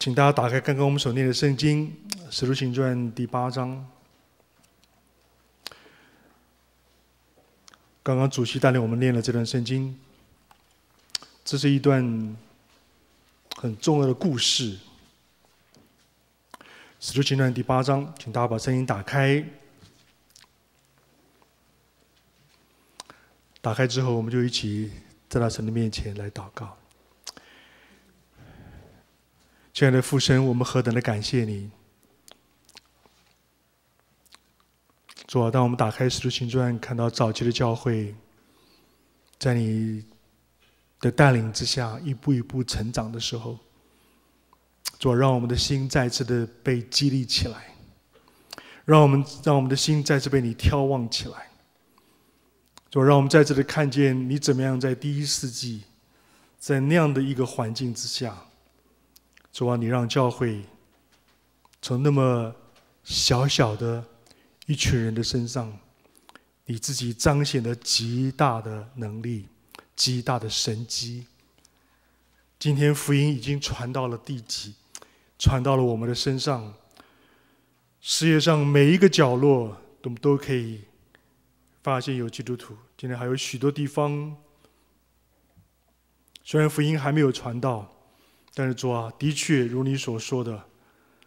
请大家打开刚刚我们所念的圣经《使徒行传》第八章。刚刚主席带领我们念了这段圣经，这是一段很重要的故事，《使徒行传》第八章。请大家把声音打开，打开之后，我们就一起在大神的面前来祷告。亲爱的父神，我们何等的感谢你！主，当我们打开《使徒行传》，看到早期的教会，在你的带领之下一步一步成长的时候，主，让我们的心再次的被激励起来；让我们，让我们的心再次被你眺望起来。主，让我们再次的看见你怎么样在第一世纪，在那样的一个环境之下。主啊，你让教会从那么小小的一群人的身上，你自己彰显的极大的能力、极大的神机。今天福音已经传到了地极，传到了我们的身上，世界上每一个角落我们都可以发现有基督徒。今天还有许多地方，虽然福音还没有传到。但是主啊，的确如你所说的，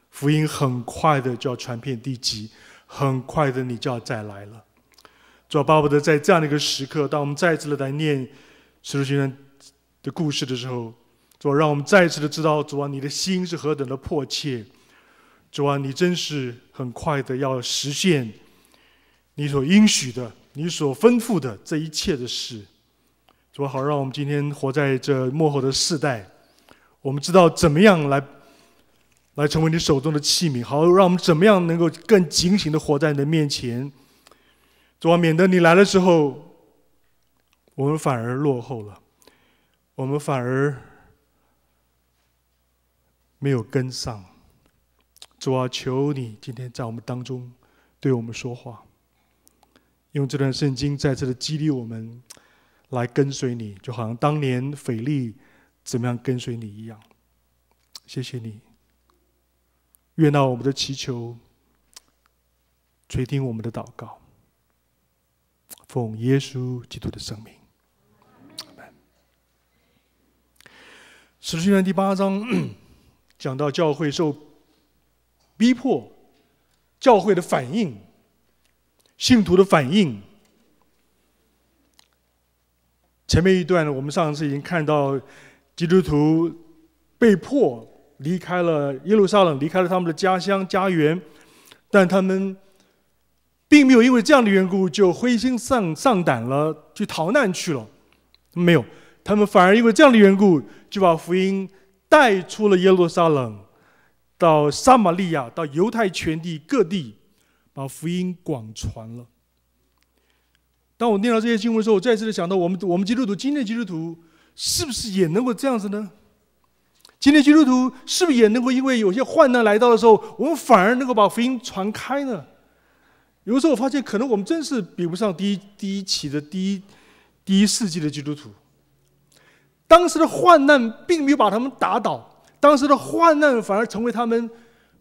福音很快的就要传遍地极，很快的你就要再来了。主啊，巴不得在这样的一个时刻，当我们再次的来念使徒行传的故事的时候，主啊，让我们再一次的知道主啊，你的心是何等的迫切。主啊，你真是很快的要实现你所应许的，你所吩咐的这一切的事。主啊，好让我们今天活在这幕后的世代。我们知道怎么样来，来成为你手中的器皿，好让我们怎么样能够更警醒的活在你的面前。主啊，免得你来了之后，我们反而落后了，我们反而没有跟上。主啊，求你今天在我们当中对我们说话，用这段圣经再次的激励我们来跟随你，就好像当年腓力。怎么样跟随你一样？谢谢你，愿那我们的祈求垂听我们的祷告，奉耶稣基督的圣名。使徒行传第八章 讲到教会受逼迫，教会的反应，信徒的反应。前面一段我们上次已经看到。基督徒被迫离开了耶路撒冷，离开了他们的家乡家园，但他们并没有因为这样的缘故就灰心丧丧胆了，去逃难去了，没有，他们反而因为这样的缘故就把福音带出了耶路撒冷，到撒玛利亚，到犹太全地各地，把福音广传了。当我念到这些经文的时候，我再次的想到我们我们基督徒，今天的基督徒。是不是也能够这样子呢？今天基督徒是不是也能够因为有些患难来到的时候，我们反而能够把福音传开呢？有时候我发现，可能我们真是比不上第一第一期的第一第一世纪的基督徒。当时的患难并没有把他们打倒，当时的患难反而成为他们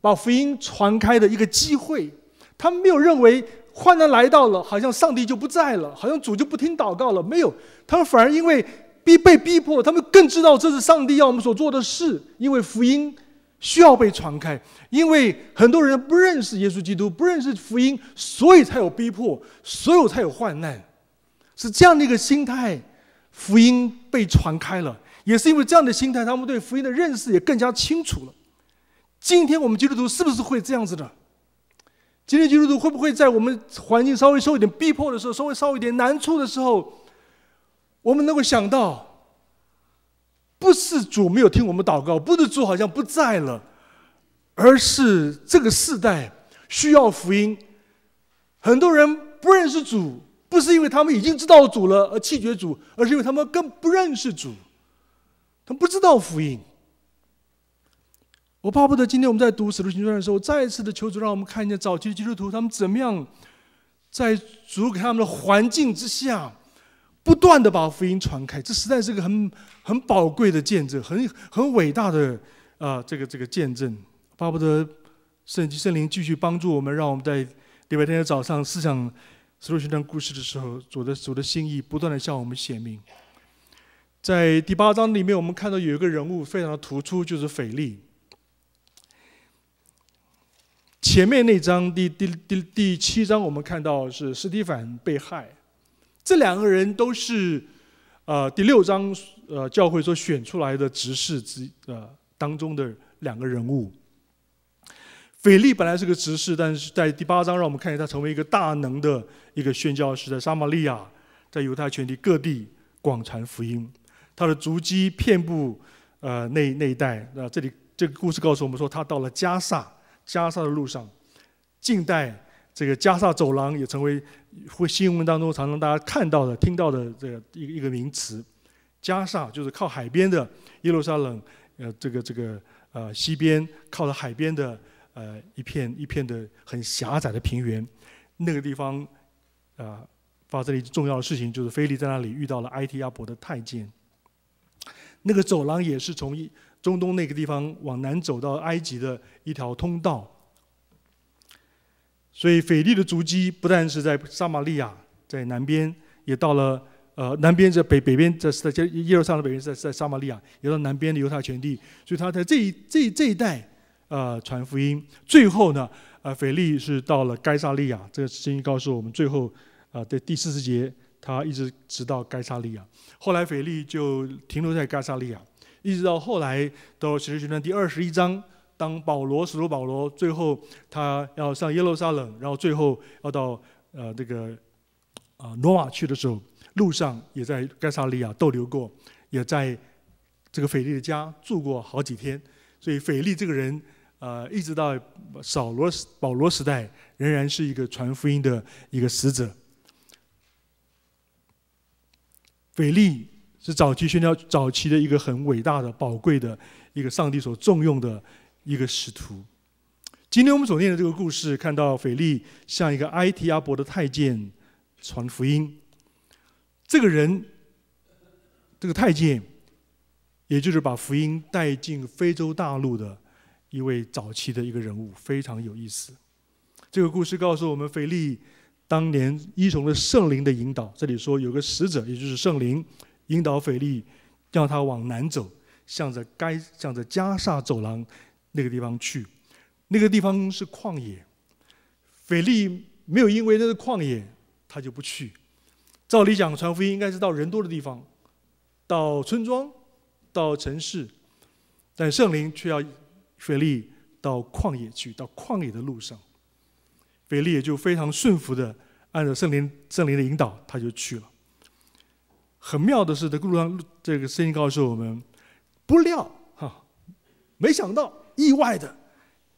把福音传开的一个机会。他们没有认为患难来到了，好像上帝就不在了，好像主就不听祷告了。没有，他们反而因为。逼被逼迫，他们更知道这是上帝要我们所做的事，因为福音需要被传开，因为很多人不认识耶稣基督，不认识福音，所以才有逼迫，所有才有患难，是这样的一个心态，福音被传开了，也是因为这样的心态，他们对福音的认识也更加清楚了。今天我们基督徒是不是会这样子的？今天基督徒会不会在我们环境稍微受一点逼迫的时候，稍微微一点难处的时候？我们能够想到，不是主没有听我们祷告，不是主好像不在了，而是这个世代需要福音。很多人不认识主，不是因为他们已经知道主了而弃绝主，而是因为他们更不认识主，他们不知道福音。我巴不得今天我们在读使徒行传的时候，再一次的求主让我们看见早期基督徒他们怎么样在主给他们的环境之下。不断的把福音传开，这实在是个很很宝贵的见证，很很伟大的啊！这个这个见证，巴不得圣圣灵继续帮助我们，让我们在礼拜天的早上思想四处宣传故事的时候，主的主的心意不断的向我们显明。在第八章里面，我们看到有一个人物非常的突出，就是斐利。前面那章第第第第七章，我们看到是斯蒂凡被害。这两个人都是，呃，第六章呃教会所选出来的执事之呃当中的两个人物。腓力本来是个执事，但是在第八章让我们看见他成为一个大能的一个宣教士，在撒玛利亚，在犹太全体各地广传福音，他的足迹遍布呃那那一带。那这里这个故事告诉我们说，他到了加萨，加萨的路上，近代这个加萨走廊也成为会新闻当中常常大家看到的、听到的这个一一个名词。加萨就是靠海边的耶路撒冷，呃，这个这个呃西边靠着海边的呃一片一片的很狭窄的平原，那个地方，啊，发生了一重要的事情，就是菲利在那里遇到了埃提亚伯的太监。那个走廊也是从中东那个地方往南走到埃及的一条通道。所以腓力的足迹不但是在撒玛利亚，在南边，也到了呃南边在北北边在在耶路撒冷北边在在撒玛利亚，也到南边的犹太全地。所以他在这一这这一带呃传福音。最后呢，呃腓力是到了该撒利亚，这个圣经告诉我们，最后啊在第四十节，他一直直到该撒利亚。后来腓力就停留在该撒利亚，一直到后来到启示录传》第二十一章。当保罗使徒保罗最后他要上耶路撒冷，然后最后要到呃这个啊罗马去的时候，路上也在盖萨利亚逗留过，也在这个斐利的家住过好几天。所以斐利这个人，呃，一直到扫罗保罗时代，仍然是一个传福音的一个使者。斐利是早期宣教早期的一个很伟大的、宝贵的一个上帝所重用的。一个使徒。今天我们所念的这个故事，看到腓力向一个埃及阿伯的太监传福音。这个人，这个太监，也就是把福音带进非洲大陆的一位早期的一个人物，非常有意思。这个故事告诉我们，腓力当年依从了圣灵的引导。这里说有个使者，也就是圣灵引导腓力，让他往南走，向着该向着加沙走廊。那个地方去，那个地方是旷野。腓力没有因为那个旷野，他就不去。照理讲，船夫应该是到人多的地方，到村庄，到城市，但圣灵却要腓力到旷野去。到旷野的路上，腓力也就非常顺服的，按照圣灵圣灵的引导，他就去了。很妙的是，在路上，这个声音告诉我们：不料，哈，没想到。意外的，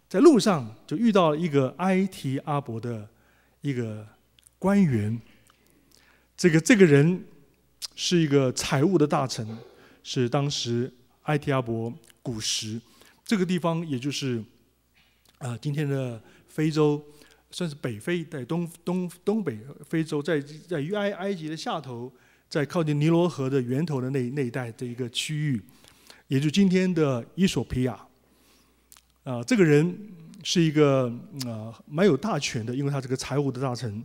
在路上就遇到了一个埃提阿伯的一个官员。这个这个人是一个财务的大臣，是当时埃提阿伯古时这个地方，也就是啊今天的非洲，算是北非在东东东北非洲，在在埃埃及的下头，在靠近尼罗河的源头的那那一带的一个区域，也就今天的伊索皮亚。啊，这个人是一个啊，蛮有大权的，因为他是个财务的大臣。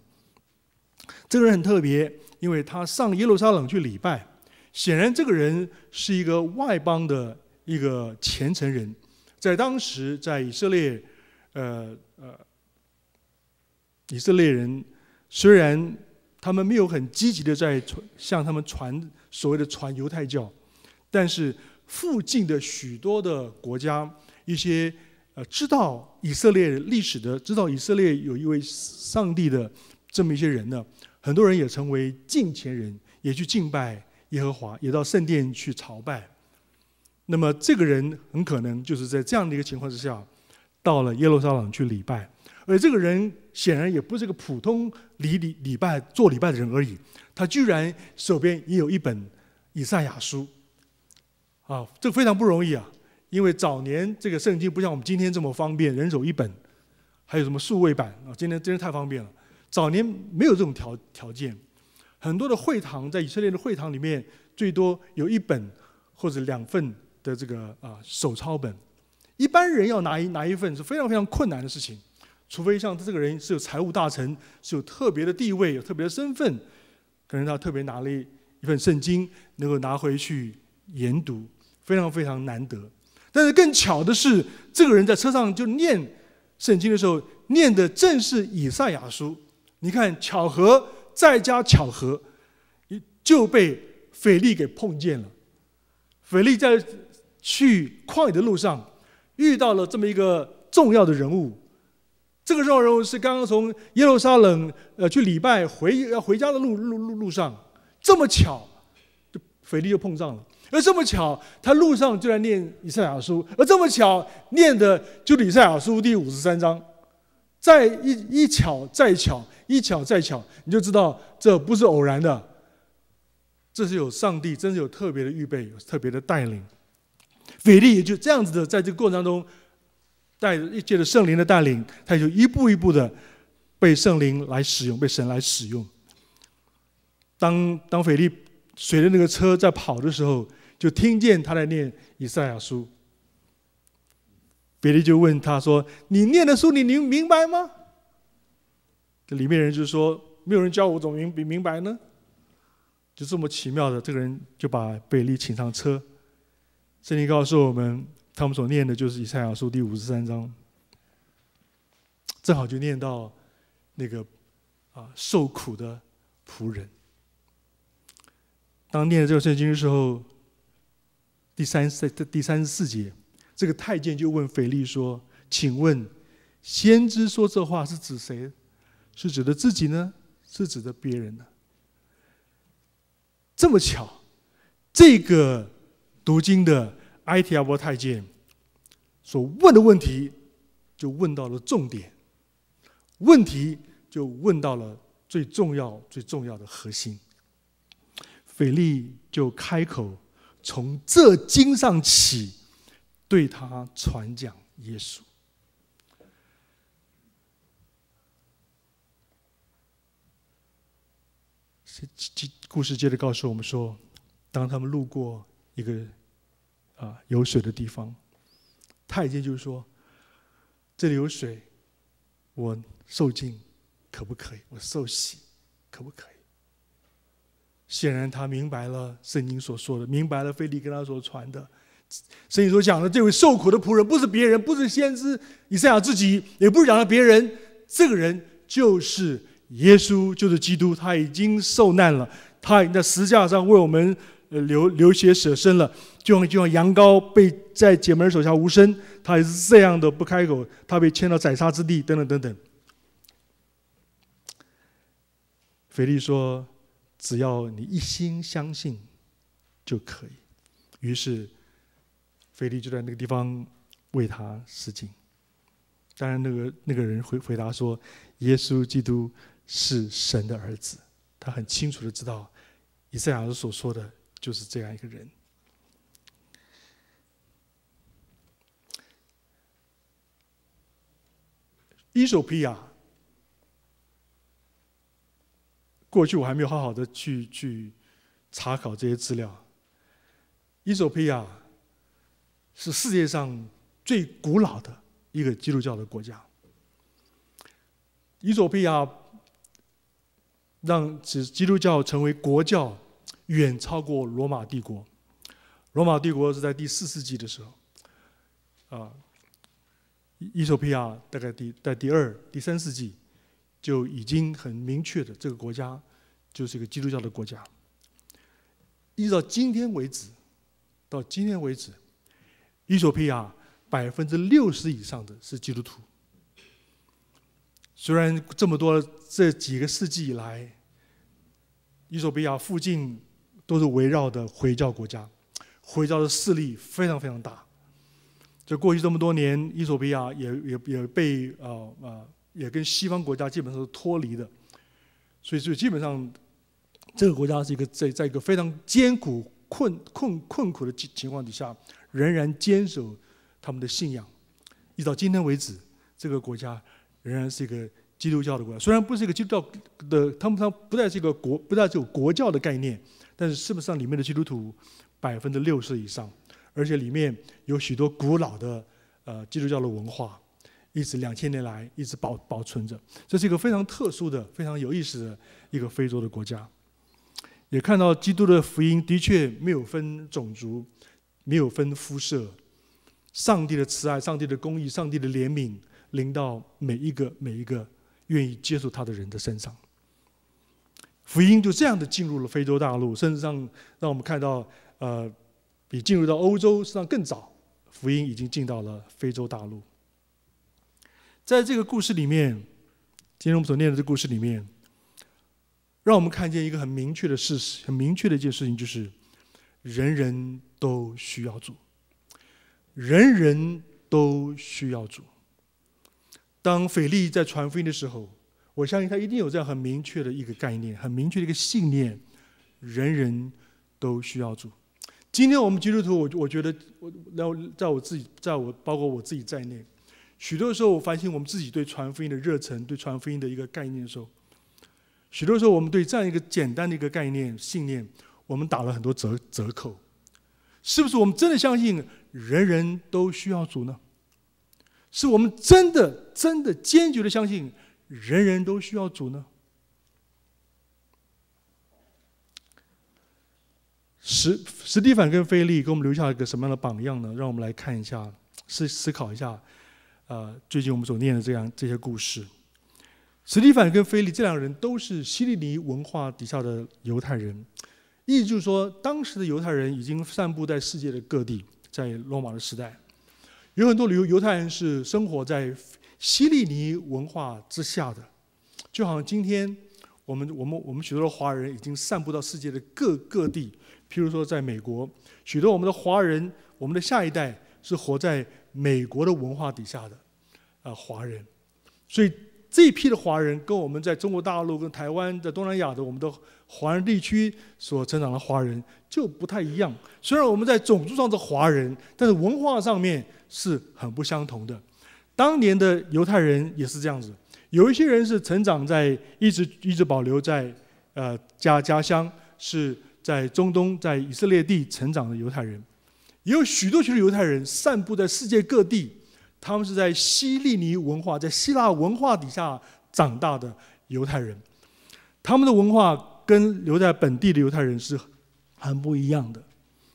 这个人很特别，因为他上耶路撒冷去礼拜。显然，这个人是一个外邦的一个虔诚人。在当时，在以色列，呃呃，以色列人虽然他们没有很积极的在传向他们传所谓的传犹太教，但是附近的许多的国家一些。呃，知道以色列历史的，知道以色列有一位上帝的这么一些人呢，很多人也成为敬虔人，也去敬拜耶和华，也到圣殿去朝拜。那么这个人很可能就是在这样的一个情况之下，到了耶路撒冷去礼拜，而这个人显然也不是个普通礼礼礼拜做礼拜的人而已，他居然手边也有一本以赛亚书，啊，这非常不容易啊。因为早年这个圣经不像我们今天这么方便，人手一本，还有什么数位版啊？今天真是太方便了。早年没有这种条条件，很多的会堂在以色列的会堂里面，最多有一本或者两份的这个啊手抄本，一般人要拿一拿一份是非常非常困难的事情，除非像他这个人是有财务大臣，是有特别的地位，有特别的身份，可能他特别拿了一一份圣经能够拿回去研读，非常非常难得。但是更巧的是，这个人在车上就念圣经的时候念的正是以赛亚书。你看，巧合再加巧合，就被腓力给碰见了。腓力在去旷野的路上遇到了这么一个重要的人物。这个重要人物是刚刚从耶路撒冷呃去礼拜回要回家的路路路路上，这么巧，就腓力就碰上了。而这么巧，他路上就在念以赛亚书，而这么巧念的就以赛亚书第五十三章。再一一巧，再巧，一巧再巧，你就知道这不是偶然的，这是有上帝，真是有特别的预备，有特别的带领。腓力也就这样子的，在这个过程当中，带着一届的圣灵的带领，他就一步一步的被圣灵来使用，被神来使用。当当腓力随着那个车在跑的时候，就听见他在念以赛亚书，比利就问他说：“你念的书，你明明白吗？”这里面人就说：“没有人教我，怎么明明白呢？”就这么奇妙的，这个人就把比利请上车。圣经告诉我们，他们所念的就是以赛亚书第五十三章，正好就念到那个啊受苦的仆人。当念这个圣经的时候。第三十、第三十四节，这个太监就问腓力说：“请问，先知说这话是指谁？是指的自己呢？是指的别人呢？”这么巧，这个读经的埃提亚波太监所问的问题，就问到了重点，问题就问到了最重要、最重要的核心。腓力就开口。从这经上起，对他传讲耶稣。这这故事接着告诉我们说，当他们路过一个啊有水的地方，太监就说：“这里有水，我受浸可不可以？我受洗可不可以？”显然，他明白了圣经所说的，明白了菲利跟他所传的，圣经所讲的。这位受苦的仆人不是别人，不是先知，以是讲自己，也不是讲的别人。这个人就是耶稣，就是基督。他已经受难了，他已经在十字架上为我们流流血舍身了，就像就像羊羔被在姐们手下无声，他也是这样的不开口，他被牵到宰杀之地，等等等等。菲利说。只要你一心相信，就可以。于是，菲利就在那个地方为他施浸。当然，那个那个人回回答说：“耶稣基督是神的儿子。”他很清楚的知道，以赛亚所说的就是这样一个人。伊索比亚。过去我还没有好好的去去查考这些资料。伊索比亚是世界上最古老的一个基督教的国家。伊索比亚让使基督教成为国教，远超过罗马帝国。罗马帝国是在第四世纪的时候，啊，伊索比亚大概第在第二、第三世纪。就已经很明确的，这个国家就是一个基督教的国家。一直到今天为止，到今天为止，伊索比亚百分之六十以上的是基督徒。虽然这么多这几个世纪以来，伊索比亚附近都是围绕的回教国家，回教的势力非常非常大。这过去这么多年，伊索比亚也也也被呃呃。也跟西方国家基本上是脱离的，所以所以基本上，这个国家是一个在在一个非常艰苦困困困苦的情情况底下，仍然坚守他们的信仰。一直到今天为止，这个国家仍然是一个基督教的国家。虽然不是一个基督教的，他们他不再是一个国不再是有国教的概念，但是基本上里面的基督徒百分之六十以上，而且里面有许多古老的呃基督教的文化。一直两千年来一直保保存着，这是一个非常特殊的、非常有意思的一个非洲的国家，也看到基督的福音的确没有分种族，没有分肤色，上帝的慈爱、上帝的公义、上帝的怜悯，临到每一个每一个愿意接受他的人的身上。福音就这样的进入了非洲大陆，甚至让让我们看到，呃，比进入到欧洲实际上更早，福音已经进到了非洲大陆。在这个故事里面，今天我们所念的这故事里面，让我们看见一个很明确的事实，很明确的一件事情，就是人人都需要主，人人都需要主。当腓力在传福音的时候，我相信他一定有这样很明确的一个概念，很明确的一个信念：人人都需要主。今天我们基督徒，我我觉得我，后在我自己，在我包括我自己在内。许多时候，我发现我们自己对传福音的热忱，对传福音的一个概念的时候，许多时候我们对这样一个简单的一个概念、信念，我们打了很多折折扣。是不是我们真的相信人人都需要主呢？是我们真的、真的、坚决的相信人人都需要主呢？史史蒂芬跟菲利给我们留下一个什么样的榜样呢？让我们来看一下，思思考一下。呃，最近我们所念的这样这些故事，史蒂芬跟菲利这两个人都是西利尼文化底下的犹太人，意思就是说，当时的犹太人已经散布在世界的各地，在罗马的时代，有很多犹犹太人是生活在西利尼文化之下的，就好像今天我们我们我们许多的华人已经散布到世界的各各地，譬如说在美国，许多我们的华人，我们的下一代是活在。美国的文化底下的，呃，华人，所以这一批的华人跟我们在中国大陆、跟台湾、的东南亚的我们的华人地区所成长的华人就不太一样。虽然我们在种族上是华人，但是文化上面是很不相同的。当年的犹太人也是这样子，有一些人是成长在一直一直保留在呃家家乡，是在中东、在以色列地成长的犹太人。也有许多许多犹太人散布在世界各地，他们是在希利尼文化、在希腊文化底下长大的犹太人，他们的文化跟留在本地的犹太人是很不一样的。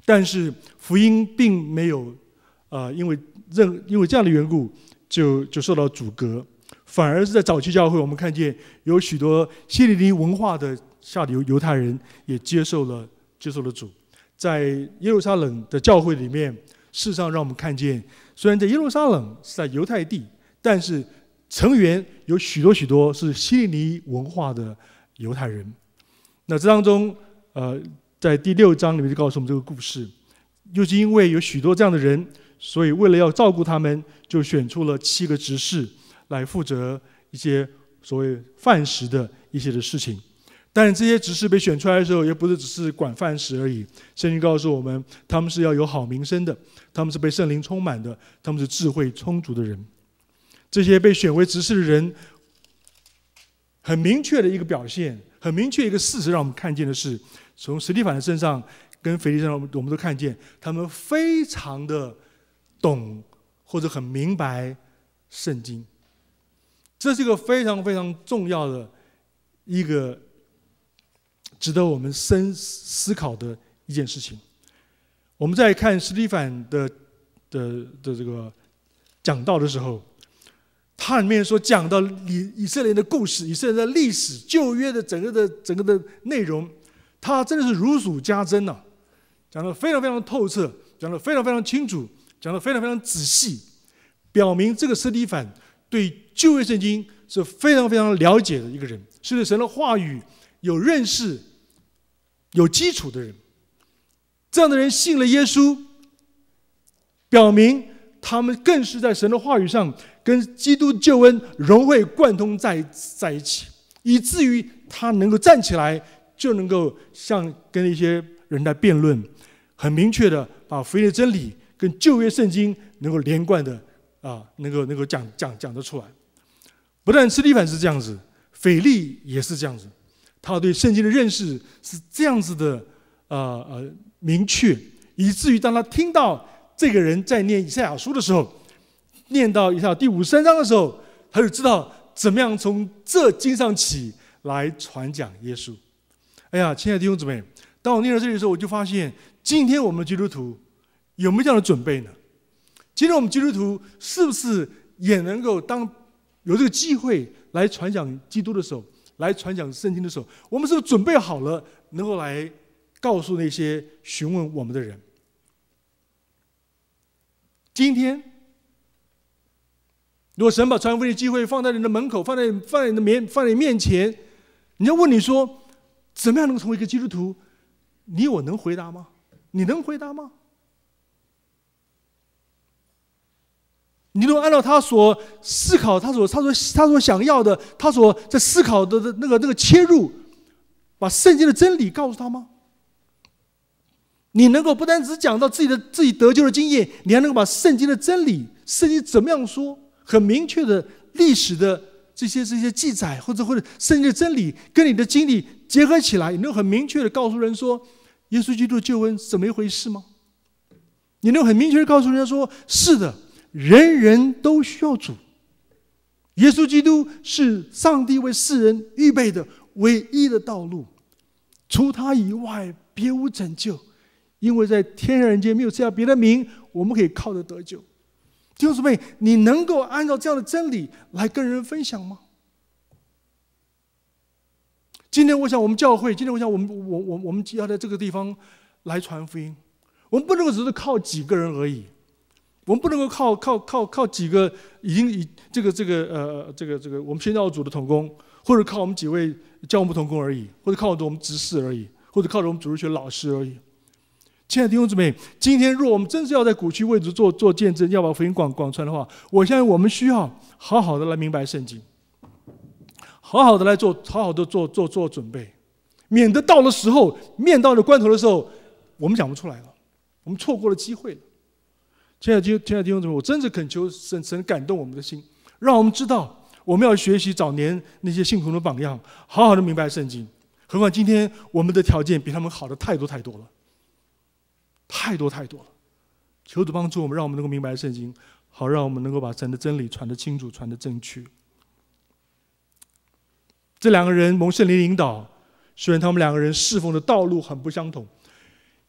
但是福音并没有啊，因为任因为这样的缘故就就受到阻隔，反而是在早期教会，我们看见有许多希利尼文化的下的犹犹太人也接受了接受了主。在耶路撒冷的教会里面，事实上让我们看见，虽然在耶路撒冷是在犹太地，但是成员有许多许多是希利尼文化的犹太人。那这当中，呃，在第六章里面就告诉我们这个故事，就是因为有许多这样的人，所以为了要照顾他们，就选出了七个执事来负责一些所谓饭食的一些的事情。但是这些执事被选出来的时候，也不是只是管饭食而已。圣经告诉我们，他们是要有好名声的，他们是被圣灵充满的，他们是智慧充足的人。这些被选为执事的人，很明确的一个表现，很明确一个事实让我们看见的是，从史蒂凡的身上跟腓利身上，我们都看见他们非常的懂或者很明白圣经。这是一个非常非常重要的一个。值得我们深思考的一件事情。我们在看斯蒂凡的的的这个讲到的时候，他里面所讲到以以色列人的故事、以色列的历史、旧约的整个的整个的内容，他真的是如数家珍呐，讲得非常非常透彻，讲得非常非常清楚，讲得非常非常仔细，表明这个斯蒂凡对旧约圣经是非常非常了解的一个人，是对神的话语有认识。有基础的人，这样的人信了耶稣，表明他们更是在神的话语上跟基督救恩融会贯通在在一起，以至于他能够站起来，就能够像跟一些人在辩论，很明确的把福音真理跟旧约圣经能够连贯的啊，能够能够讲讲讲得出来。不但吃力饭是这样子，腓力也是这样子。他对圣经的认识是这样子的，呃呃，明确，以至于当他听到这个人在念以赛亚书的时候，念到以赛第五十三章的时候，他就知道怎么样从这经上起来传讲耶稣。哎呀，亲爱的弟兄姊妹，当我念到这里的时候，我就发现，今天我们基督徒有没有这样的准备呢？今天我们基督徒是不是也能够当有这个机会来传讲基督的时候？来传讲圣经的时候，我们是不准备好了，能够来告诉那些询问我们的人。今天，如果神把传福音的机会放在你的门口，放在放在你的面放在你面前，你要问你说，怎么样能够成为一个基督徒？你我能回答吗？你能回答吗？你能按照他所思考、他所、他所、他所想要的、他所在思考的那个、那个切入，把圣经的真理告诉他吗？你能够不单只讲到自己的、自己得救的经验，你还能够把圣经的真理、圣经怎么样说很明确的历史的这些、这些记载，或者或者圣经的真理跟你的经历结合起来，你能很明确的告诉人说，耶稣基督的救恩是怎么一回事吗？你能很明确的告诉人家说，是的。人人都需要主。耶稣基督是上帝为世人预备的唯一的道路，除他以外别无拯救。因为在天上人间没有这样别的名，我们可以靠着得救。弟兄姊妹，你能够按照这样的真理来跟人分享吗？今天我想，我们教会，今天我想，我们我我我们要在这个地方来传福音，我们不能够只是靠几个人而已。我们不能够靠靠靠靠几个已经已这个这个呃这个这个我们宣教组的同工，或者靠我们几位教牧同工而已，或者靠着我们执事而已，或者靠着我们主日学老师而已。亲爱的弟兄姊妹，今天若我们真是要在古区位置做做见证，要把福音广广传的话，我相信我们需要好好的来明白圣经，好好的来做好好的做做做准备，免得到的时候面到的关头的时候，我们讲不出来了，我们错过了机会了。现在听现在弟兄姊妹，我真是恳求神，神感动我们的心，让我们知道我们要学习早年那些信徒的榜样，好好的明白圣经。何况今天我们的条件比他们好的太多太多了，太多太多了。求主帮助我们，让我们能够明白圣经，好让我们能够把神的真理传的清楚、传的正确。这两个人蒙圣灵引导，虽然他们两个人侍奉的道路很不相同，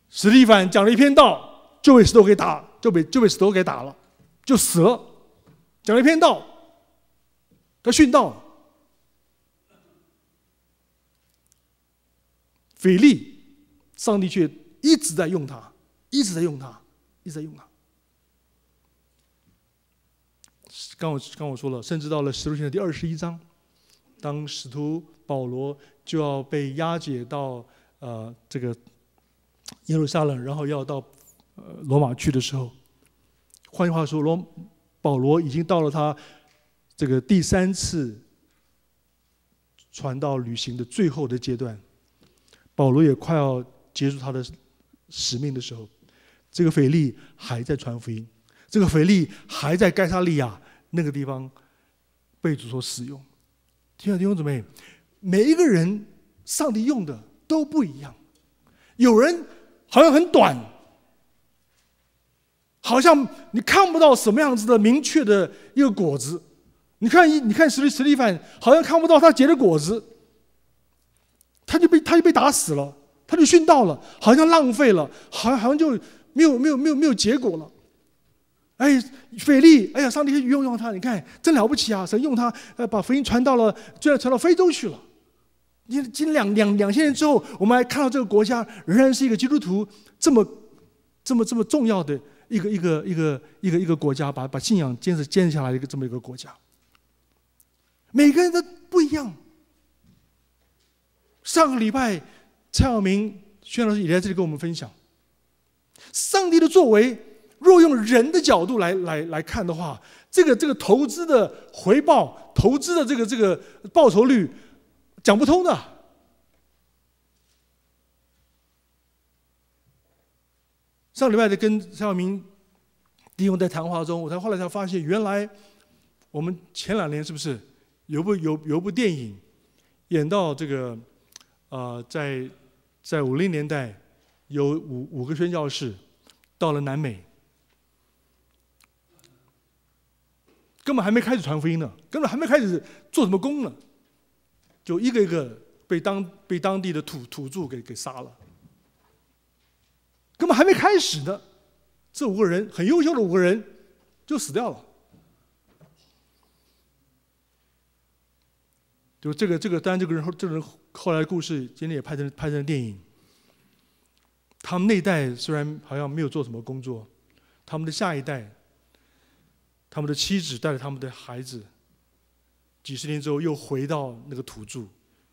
史蒂凡讲了一篇道，就被石头给打。就被就被石头给打了，就死了。讲了一篇道，他殉道。腓力，上帝却一直在用他，一直在用他，一直在用他。刚我刚我说了，甚至到了使徒行的第二十一章，当使徒保罗就要被押解到呃这个耶路撒冷，然后要到。呃，罗马去的时候，换句话说，罗保罗已经到了他这个第三次传道旅行的最后的阶段，保罗也快要结束他的使命的时候，这个腓力还在传福音，这个腓力还在盖萨利亚那个地方被主所使用。听好听懂没？每一个人上帝用的都不一样，有人好像很短。好像你看不到什么样子的明确的一个果子，你看一你看史蒂史蒂凡，好像看不到他结的果子，他就被他就被打死了，他就殉道了，好像浪费了，好像好像就没有没有没有没有结果了。哎，菲力，哎呀，上帝用用他，你看真了不起啊！神用他呃把福音传到了，居然传到非洲去了。你今两两两千年之后，我们还看到这个国家仍然是一个基督徒，这么这么这么重要的。一个一个一个一个一个国家，把把信仰坚持坚持下来一个这么一个国家，每个人都不一样。上个礼拜，蔡晓明、宣老师也在这里跟我们分享，上帝的作为，若用人的角度来来来看的话，这个这个投资的回报、投资的这个这个报酬率，讲不通的。上礼拜在跟蔡晓明弟兄在谈话中，我才后来才发现，原来我们前两年是不是有部有有部电影，演到这个啊，在在五零年代，有五五个宣教士到了南美，根本还没开始传福音呢，根本还没开始做什么工呢，就一个一个被当被当地的土土著给给杀了。根本还没开始呢，这五个人很优秀的五个人就死掉了。就这个这个，当然这个人后这个人后来故事，今天也拍成拍成电影。他们那一代虽然好像没有做什么工作，他们的下一代，他们的妻子带着他们的孩子，几十年之后又回到那个土著，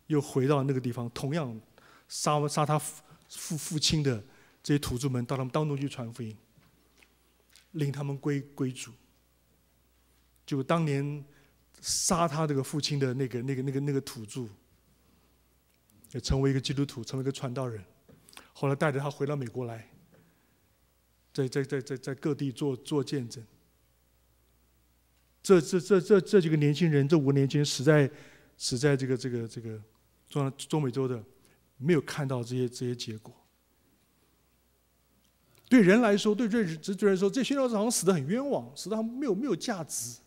又回到那个地方，同样杀杀他父父父亲的。这些土著们到他们当中去传福音，令他们归归主。就当年杀他这个父亲的那个那个那个那个土著，也成为一个基督徒，成为一个传道人。后来带着他回到美国来，在在在在在各地做做见证。这这这这这几个年轻人，这五个年轻人死在死在这个这个这个中中美洲的，没有看到这些这些结果。对人来说，对这这人来说，这宣教士好像死得很冤枉，死得没有没有价值。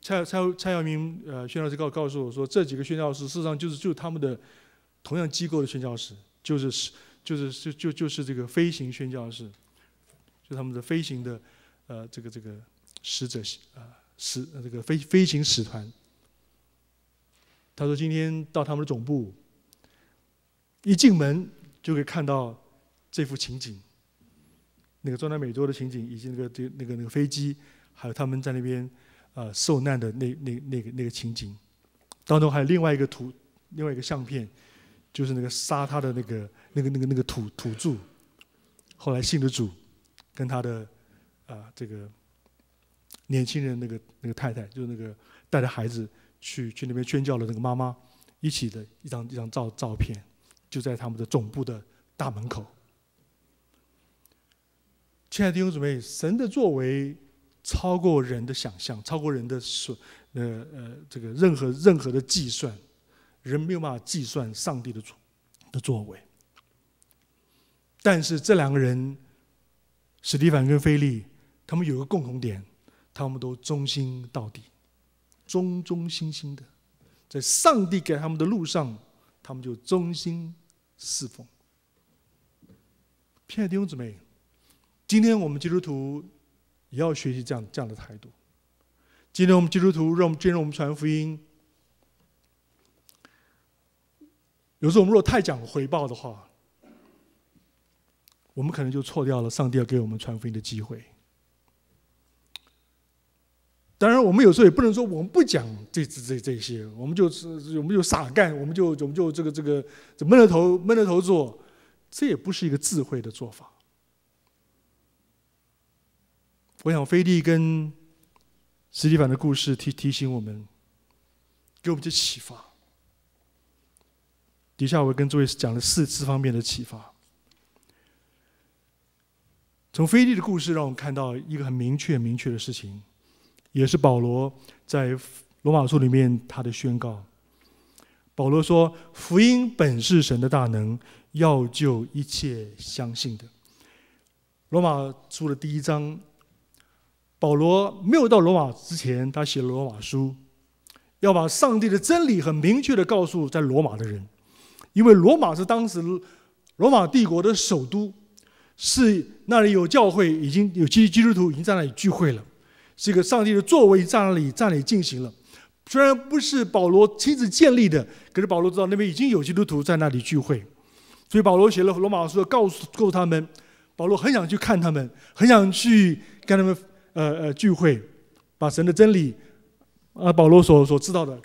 蔡蔡蔡耀明呃，宣教士告告诉我说，这几个宣教士事实上就是就是他们的同样机构的宣教士，就是是就是就就就是这个飞行宣教士，就他们的飞行的呃这个这个使者啊使这个飞飞行使团。他说今天到他们的总部，一进门。就可以看到这幅情景，那个中南美洲的情景，以及那个这那个那个飞机，还有他们在那边呃受难的那那那个那个情景。当中还有另外一个图，另外一个相片，就是那个杀他的那个那个那个那个土土著，后来信的主，跟他的啊这个年轻人那个那个太太，就是那个带着孩子去去那边宣教的那个妈妈，一起的一张一张照照片。就在他们的总部的大门口。亲爱的弟兄姊妹，神的作为超过人的想象，超过人的所呃呃，这个任何任何的计算，人没有办法计算上帝的主的作为。但是这两个人，史蒂凡跟菲利，他们有个共同点，他们都忠心到底，忠忠心心的，在上帝给他们的路上，他们就忠心。侍奉，亲爱的弟兄姊妹，今天我们基督徒也要学习这样这样的态度。今天我们基督徒让我们，进入我们传福音。有时候我们如果太讲回报的话，我们可能就错掉了上帝要给我们传福音的机会。当然，我们有时候也不能说我们不讲这这这些，我们就是我们就傻干，我们就我们就这个这个闷着头闷着头做，这也不是一个智慧的做法。我想，菲利跟史蒂凡的故事提提醒我们，给我们些启发。底下我跟诸位讲了四四方面的启发。从菲利的故事，让我们看到一个很明确明确的事情。也是保罗在《罗马书》里面他的宣告。保罗说：“福音本是神的大能，要救一切相信的。”《罗马书》的第一章，保罗没有到罗马之前，他写了《罗马书》，要把上帝的真理很明确的告诉在罗马的人，因为罗马是当时罗马帝国的首都，是那里有教会，已经有基基督徒已经在那里聚会了。这个上帝的作为在那里，在那里进行了。虽然不是保罗亲自建立的，可是保罗知道那边已经有基督徒在那里聚会，所以保罗写了罗马书，告诉告诉他们，保罗很想去看他们，很想去跟他们呃呃聚会，把神的真理，啊，保罗所所知道的，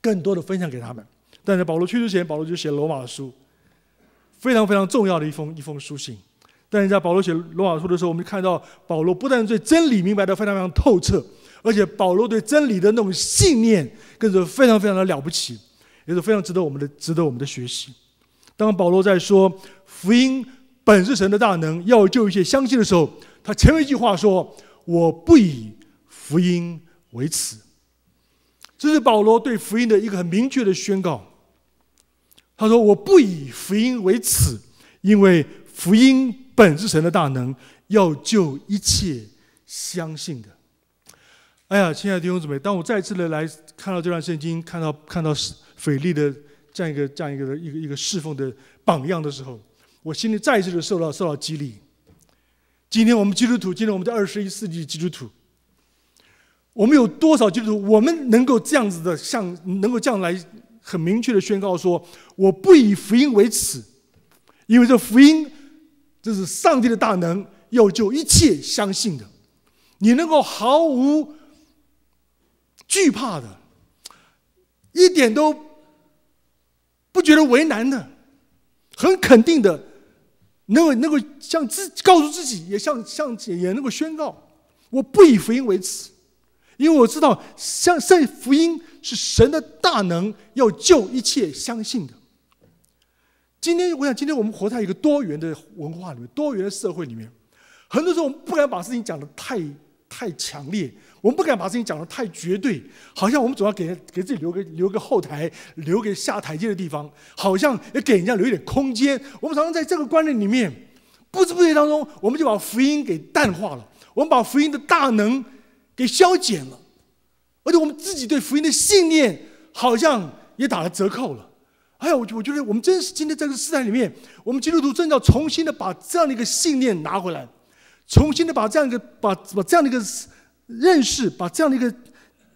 更多的分享给他们。但是保罗去之前，保罗就写了罗马书，非常非常重要的一封一封书信。但是在保罗写罗马书的时候，我们看到保罗不但对真理明白得非常非常透彻，而且保罗对真理的那种信念更是非常非常的了不起，也是非常值得我们的值得我们的学习。当保罗在说福音本是神的大能，要救一切相信的时候，他前面一句话说：“我不以福音为耻。”这是保罗对福音的一个很明确的宣告。他说：“我不以福音为耻，因为福音。”本是神的大能，要救一切相信的。哎呀，亲爱的弟兄姊妹，当我再次的来看到这段圣经，看到看到腓力的这样一个这样一个一个一个侍奉的榜样的时候，我心里再一次的受到受到激励。今天我们基督徒，今天我们在二十一世纪基督徒，我们有多少基督徒？我们能够这样子的，像能够这样来很明确的宣告说：“我不以福音为耻，因为这福音。”这是上帝的大能，要救一切相信的。你能够毫无惧怕的，一点都不觉得为难的，很肯定的，能够能够向自告诉自己，也向向也能够宣告，我不以福音为耻，因为我知道，像圣福音是神的大能，要救一切相信的。今天，我想，今天我们活在一个多元的文化里面，多元的社会里面，很多时候我们不敢把事情讲的太太强烈，我们不敢把事情讲的太绝对，好像我们总要给给自己留个留个后台，留给下台阶的地方，好像也给人家留一点空间。我们常常在这个观念里面，不知不觉当中，我们就把福音给淡化了，我们把福音的大能给消减了，而且我们自己对福音的信念好像也打了折扣了。哎呀，我我觉得我们真是今天在这个时代里面，我们基督徒正要重新的把这样的一个信念拿回来，重新的把这样一个把把这样的一个认识，把这样的一个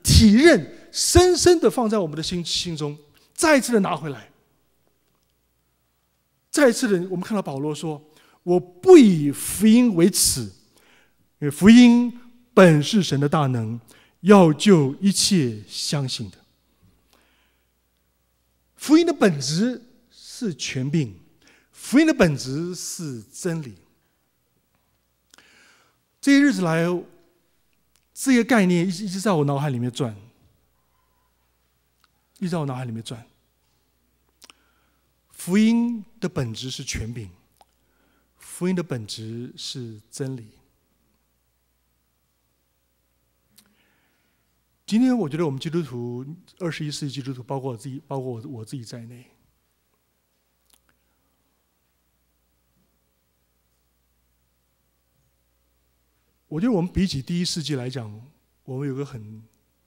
体认，深深的放在我们的心心中，再一次的拿回来。再一次的，我们看到保罗说：“我不以福音为耻，因为福音本是神的大能，要救一切相信的。”福音的本质是权柄，福音的本质是真理。这些日子来，这些概念一直一直在我脑海里面转，一直在我脑海里面转。福音的本质是权柄，福音的本质是真理。今天我觉得我们基督徒，二十一世纪基督徒，包括我自己，包括我我自己在内，我觉得我们比起第一世纪来讲，我们有个很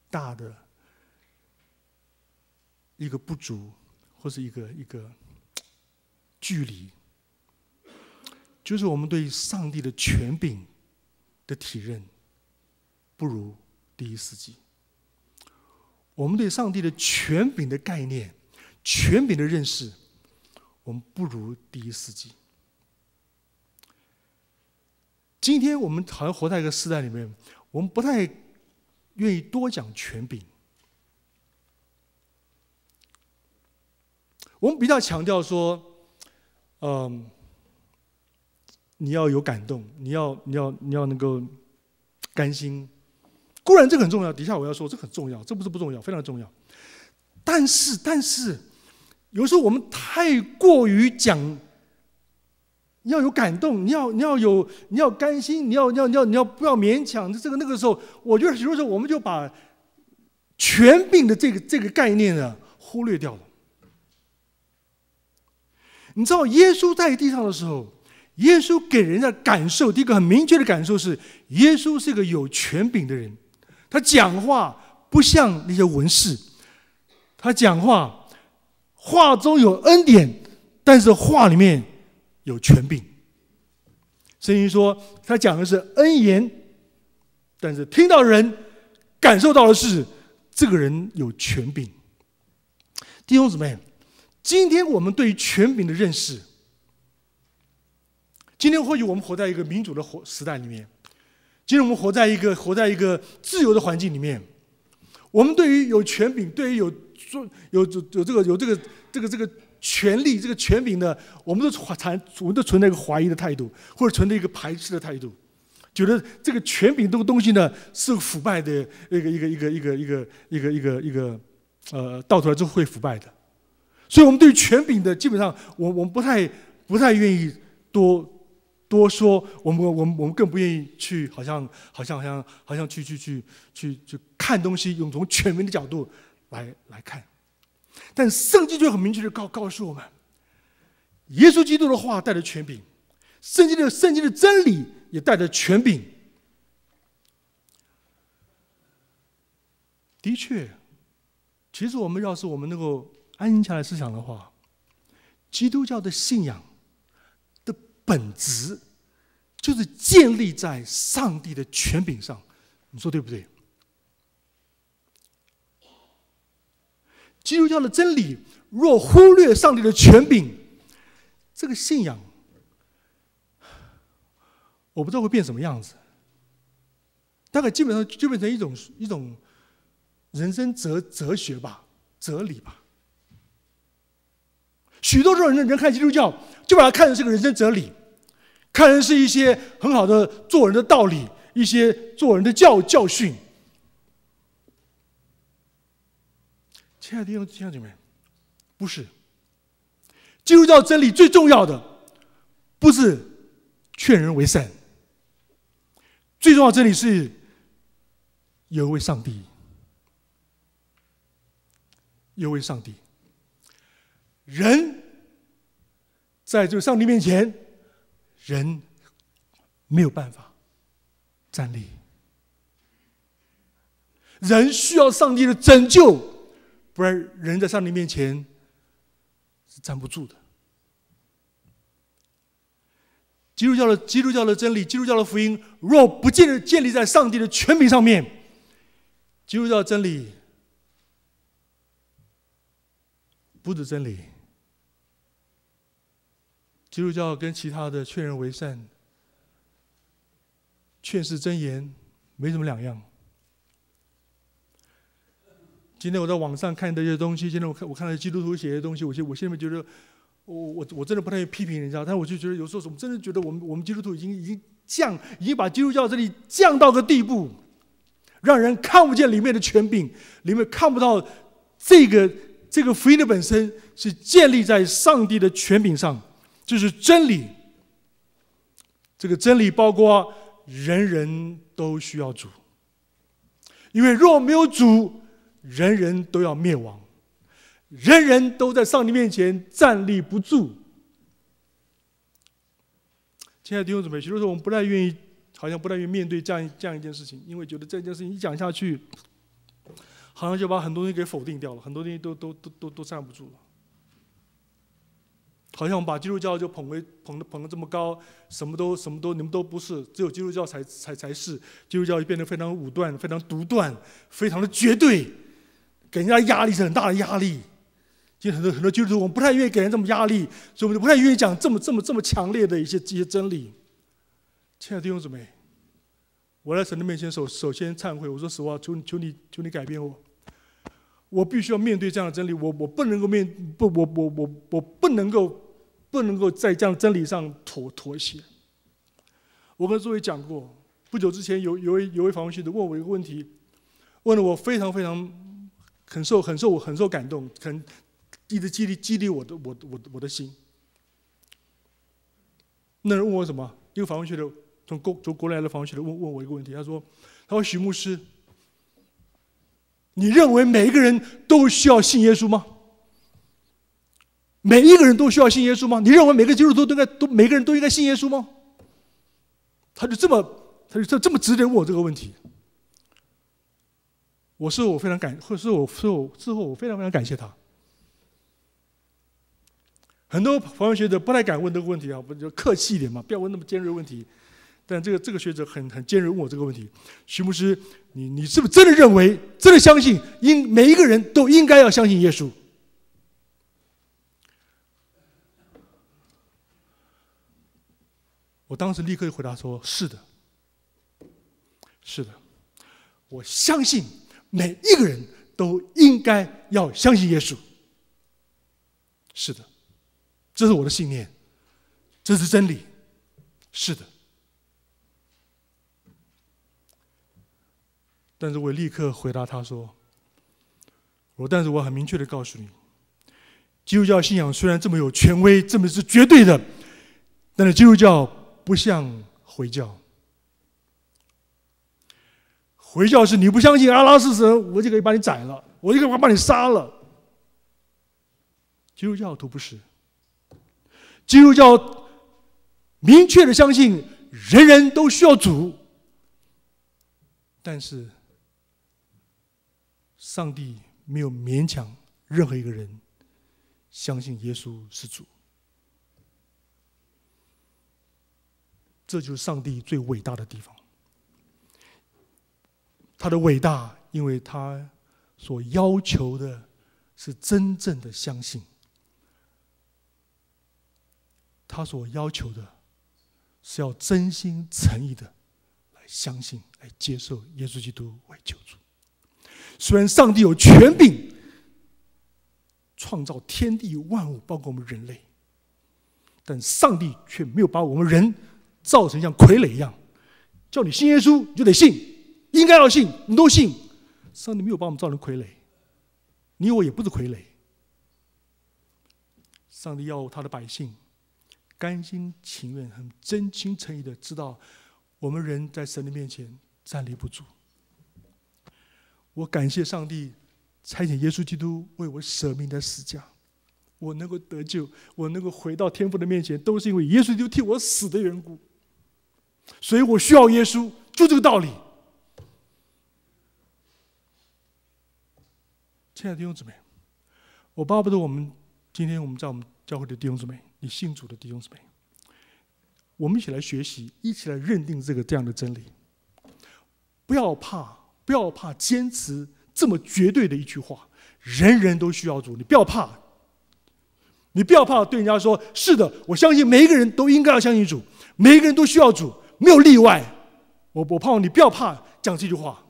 大的一个不足，或是一个一个距离，就是我们对上帝的权柄的体认不如第一世纪。我们对上帝的权柄的概念、权柄的认识，我们不如第一世纪。今天我们好像活在一个时代里面，我们不太愿意多讲权柄。我们比较强调说，嗯，你要有感动，你要你要你要能够甘心。固然这个很重要，底下我要说，这很重要，这不是不重要，非常重要。但是，但是有时候我们太过于讲，你要有感动，你要，你要有，你要甘心，你要，你要，你要你要不要勉强？这个那个时候，我觉得有多时候我们就把权柄的这个这个概念呢忽略掉了。你知道，耶稣在地上的时候，耶稣给人的感受，第一个很明确的感受是，耶稣是个有权柄的人。他讲话不像那些文士，他讲话话中有恩典，但是话里面有权柄。圣经说他讲的是恩言，但是听到人感受到的是这个人有权柄。弟兄姊妹，今天我们对于权柄的认识，今天或许我们活在一个民主的活时代里面。其实我们活在一个活在一个自由的环境里面，我们对于有权柄，对于有做有有有这个有这个这个这个权利，这个权柄的，我们都存存我们都存在一个怀疑的态度，或者存在一个排斥的态度，觉得这个权柄这个东西呢是腐败的一个一个一个一个一个一个一个一个呃倒出来之后会腐败的，所以我们对于权柄的基本上我我们不太不太愿意多。多说，我们我们我们更不愿意去，好像好像好像好像去去去去去看东西，用从全民的角度来来看。但圣经就很明确的告告诉我们，耶稣基督的话带着权柄，圣经的圣经的真理也带着权柄。的确，其实我们要是我们能够安静下来思想的话，基督教的信仰。本质就是建立在上帝的权柄上，你说对不对？基督教的真理若忽略上帝的权柄，这个信仰，我不知道会变什么样子。大概基本上就变成一种一种人生哲哲学吧，哲理吧。许多时候人人看基督教，就把它看成是个人生哲理。看人是一些很好的做人的道理，一些做人的教教训。亲爱的弟兄姐妹，不是，基督教真理最重要的不是劝人为善，最重要的真理是有一位上帝，有位上帝，人，在这个上帝面前。人没有办法站立，人需要上帝的拯救，不然人在上帝面前是站不住的。基督教的基督教的真理，基督教的福音，若不建建立在上帝的权柄上面，基督教真理不是真理。基督教跟其他的劝人为善、劝世真言没什么两样。今天我在网上看的一些东西，今天我看我看到基督徒写的东西，我现我现在觉得，我我我真的不太批评人家，但我就觉得有时候我们真的觉得，我们我们基督徒已经已经降，已经把基督教这里降到个地步，让人看不见里面的权柄，里面看不到这个这个福音的本身是建立在上帝的权柄上。这是真理。这个真理包括人人都需要主，因为若没有主，人人都要灭亡，人人都在上帝面前站立不住。亲爱的弟兄姊妹，许多时候我们不太愿意，好像不太愿意面对这样一这样一件事情，因为觉得这件事情一讲下去，好像就把很多东西给否定掉了，很多东西都都都都都站不住了。好像把基督教就捧为捧捧得这么高，什么都什么都你们都不是，只有基督教才才才是。基督教就变得非常武断、非常独断、非常的绝对，给人家压力是很大的压力。其实很多很多基督徒，我们不太愿意给人这么压力，所以我们就不太愿意讲这么这么这么强烈的一些这些真理。亲爱的弟兄姊妹，我在神的面前首首先忏悔，我说实话，求求你求你改变我，我必须要面对这样的真理，我我不能够面不我我我我不能够。不能够在这样真理上妥妥协。我跟诸位讲过，不久之前有有位有位访问学者问我一个问题，问了我非常非常很受很受我很受感动，很一直激励激励我的我我我的心。那人问我什么？一个访问学者从国从国内来的访问学者问问我一个问题，他说：“他说许牧师，你认为每一个人都需要信耶稣吗？”每一个人都需要信耶稣吗？你认为每个基督徒都应该、都每个人都应该信耶稣吗？他就这么，他就这这么接问我这个问题。我说我非常感，我说我说我之后我非常非常感谢他。很多旁门学者不太敢问这个问题啊，不就客气一点嘛，不要问那么尖锐问题。但这个这个学者很很尖锐问我这个问题，徐牧师，你你是不是真的认为，真的相信，应每一个人都应该要相信耶稣？我当时立刻回答说：“是的，是的，我相信每一个人都应该要相信耶稣。是的，这是我的信念，这是真理。是的。”但是，我立刻回答他说：“我但是我很明确的告诉你，基督教信仰虽然这么有权威，这么是绝对的，但是基督教。”不像回教，回教是你不相信阿拉斯神，我就可以把你宰了，我就可以把你杀了。基督教徒不是，基督教明确的相信人人都需要主，但是上帝没有勉强任何一个人相信耶稣是主。这就是上帝最伟大的地方。他的伟大，因为他所要求的是真正的相信。他所要求的是要真心诚意的来相信，来接受耶稣基督为救主。虽然上帝有权柄创造天地万物，包括我们人类，但上帝却没有把我们人。造成像傀儡一样，叫你信耶稣你就得信，应该要信你都信。上帝没有把我们造成傀儡，你我也不是傀儡。上帝要他的百姓甘心情愿、很真心诚意的知道，我们人在神的面前站立不住。我感谢上帝差遣耶稣基督为我舍命的死价，我能够得救，我能够回到天父的面前，都是因为耶稣基督替我死的缘故。所以我需要耶稣，就这个道理。亲爱的弟兄姊妹，我巴不得我们今天我们在我们教会的弟兄姊妹，你信主的弟兄姊妹，我们一起来学习，一起来认定这个这样的真理。不要怕，不要怕，坚持这么绝对的一句话。人人都需要主，你不要怕，你不要怕，对人家说：是的，我相信每一个人都应该要相信主，每一个人都需要主。没有例外，我我盼望你不要怕讲这句话。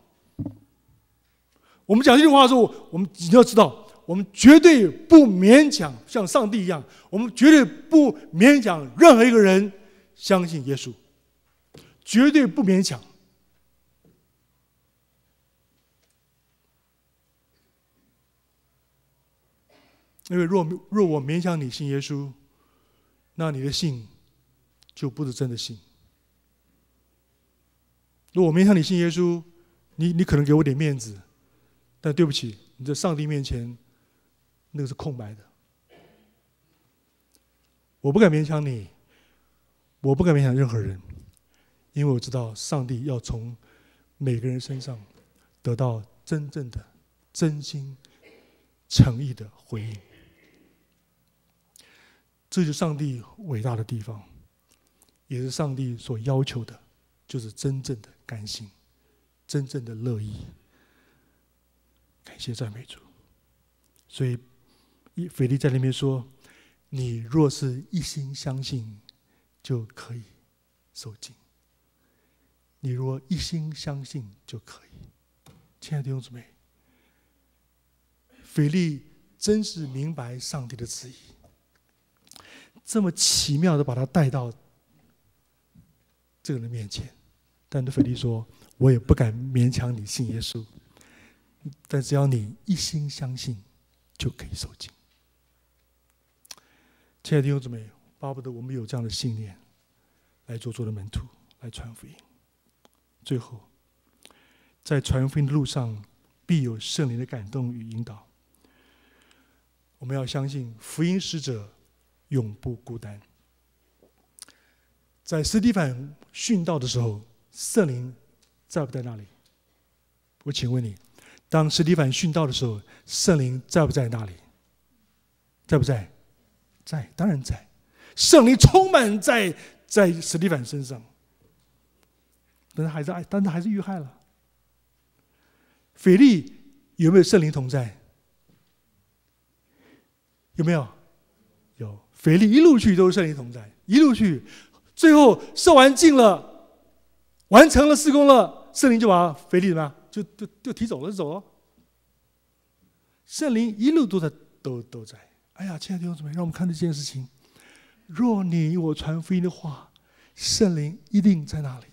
我们讲这句话的时候，我们你要知道，我们绝对不勉强像上帝一样，我们绝对不勉强任何一个人相信耶稣，绝对不勉强。因为若若我勉强你信耶稣，那你的信就不是真的信。我勉强你信耶稣，你你可能给我点面子，但对不起，你在上帝面前，那个是空白的。我不敢勉强你，我不敢勉强任何人，因为我知道上帝要从每个人身上得到真正的、真心、诚意的回应。这就是上帝伟大的地方，也是上帝所要求的。就是真正的甘心，真正的乐意。感谢赞美主。所以，斐利在里面说：“你若是一心相信，就可以受浸；你若一心相信，就可以。”亲爱的弟兄姊妹，菲利真是明白上帝的旨意，这么奇妙的把他带到这个人面前。但德腓利说：“我也不敢勉强你信耶稣，但只要你一心相信，就可以受浸。”亲爱的弟兄姊妹，巴不得我们有这样的信念，来做做的门徒，来传福音。最后，在传福音的路上，必有圣灵的感动与引导。我们要相信，福音使者永不孤单。在斯蒂凡殉道的时候。圣灵在不在那里？我请问你，当史蒂凡殉道的时候，圣灵在不在那里？在不在？在，当然在。圣灵充满在在史蒂凡身上，但他还是爱，但他还是遇害了。菲力有没有圣灵同在？有没有？有。菲力一路去都是圣灵同在，一路去，最后受完尽了。完成了施工了，圣灵就把腓力什么就就就提走了，就走了。圣灵一路都在，都都在。哎呀，亲爱的弟兄姊妹，让我们看这件事情：若你我传福音的话，圣灵一定在那里。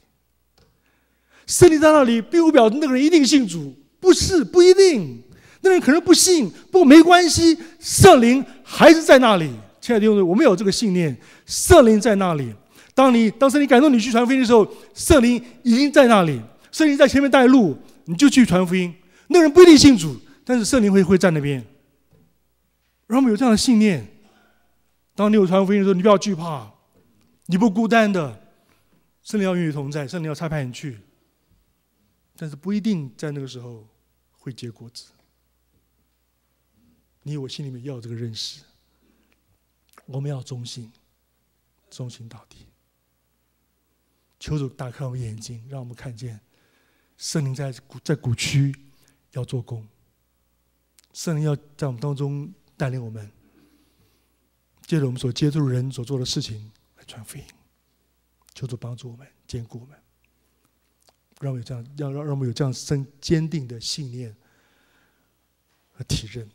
圣灵在那里，并不表示那个人一定信主，不是不一定，那人可能不信。不过没关系，圣灵还是在那里。亲爱的弟兄姊妹，我们有这个信念：圣灵在那里。当你当圣灵感动你去传福音的时候，圣灵已经在那里，圣灵在前面带路，你就去传福音。那个人不一定信主，但是圣灵会会在那边。让我们有这样的信念：当你有传福音的时候，你不要惧怕，你不孤单的。圣灵要与你同在，圣灵要差派你去，但是不一定在那个时候会结果子。你我心里面要有这个认识，我们要忠心，忠心到底。求主打开我们眼睛，让我们看见圣灵在在古区要做工，圣灵要在我们当中带领我们，借着我们所接触的人所做的事情来传福音。求主帮助我们，坚固我们，让我们有这样，要让让我们有这样深坚定的信念和体认。